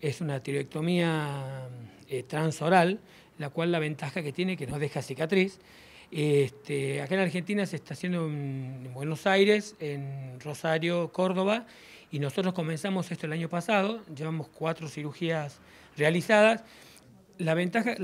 es una tiroectomía eh, transoral, la cual la ventaja que tiene que no deja cicatriz. Este, acá en Argentina se está haciendo en Buenos Aires, en Rosario, Córdoba, y nosotros comenzamos esto el año pasado, llevamos cuatro cirugías realizadas. La ventaja,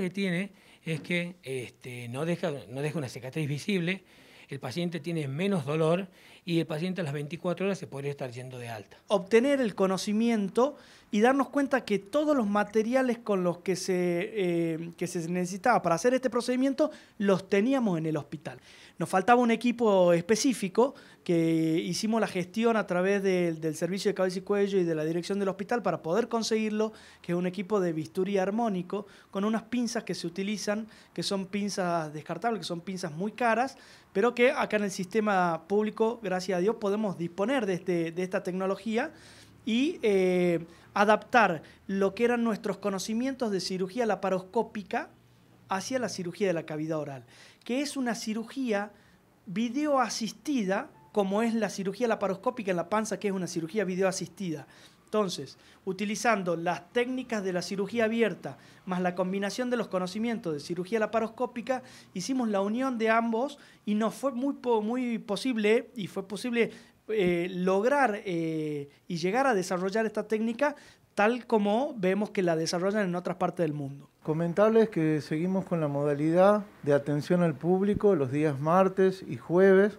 que tiene es que este, no, no deja una cicatriz visible, el paciente tiene menos dolor y el paciente a las 24 horas se podría estar yendo de alta. Obtener el conocimiento y darnos cuenta que todos los materiales con los que se, eh, se necesitaba para hacer este procedimiento los teníamos en el hospital. Nos faltaba un equipo específico que hicimos la gestión a través del servicio de cabeza y cuello y de la dirección del hospital para poder conseguirlo, que es un equipo de bisturí armónico con unas pinzas que se utilizan, que son pinzas descartables, que son pinzas muy caras, pero que acá en el sistema público, gracias a Dios, podemos disponer de, este, esta tecnología y eh, adaptar lo que eran nuestros conocimientos de cirugía laparoscópica hacia la cirugía de la cavidad oral, que es una cirugía videoasistida, como es la cirugía laparoscópica en la panza, que es una cirugía videoasistida. Entonces, utilizando las técnicas de la cirugía abierta más la combinación de los conocimientos de cirugía laparoscópica, hicimos la unión de ambos y nos fue muy, muy posible y fue posible eh, lograr eh, y llegar a desarrollar esta técnica tal como vemos que la desarrollan en otras partes del mundo. Comentarles que seguimos con la modalidad de atención al público los días martes y jueves,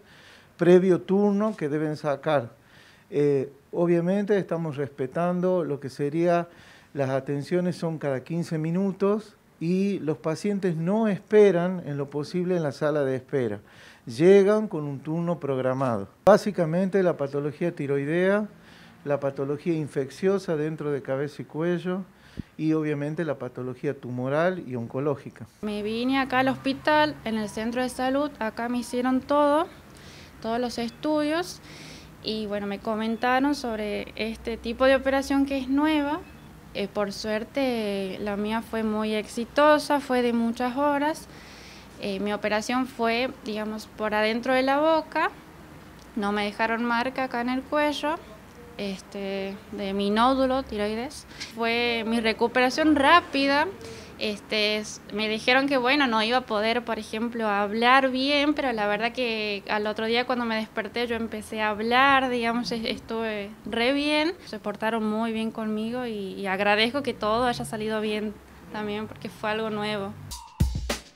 previo turno que deben sacar eh, obviamente estamos respetando lo que sería las atenciones son cada 15 minutos y los pacientes no esperan en lo posible en la sala de espera. Llegan con un turno programado. Básicamente la patología tiroidea, la patología infecciosa dentro de cabeza y cuello y obviamente la patología tumoral y oncológica. Me vine acá al hospital, en el centro de salud, acá me hicieron todo, todos los estudios y bueno, me comentaron sobre este tipo de operación que es nueva. Eh, por suerte la mía fue muy exitosa, fue de muchas horas. Eh, mi operación fue, digamos, por adentro de la boca. No me dejaron marca acá en el cuello este, de mi nódulo tiroides. Fue mi recuperación rápida. Este, me dijeron que bueno, no iba a poder, por ejemplo, hablar bien, pero la verdad que al otro día cuando me desperté yo empecé a hablar, digamos, estuve re bien, se portaron muy bien conmigo y agradezco que todo haya salido bien también porque fue algo nuevo.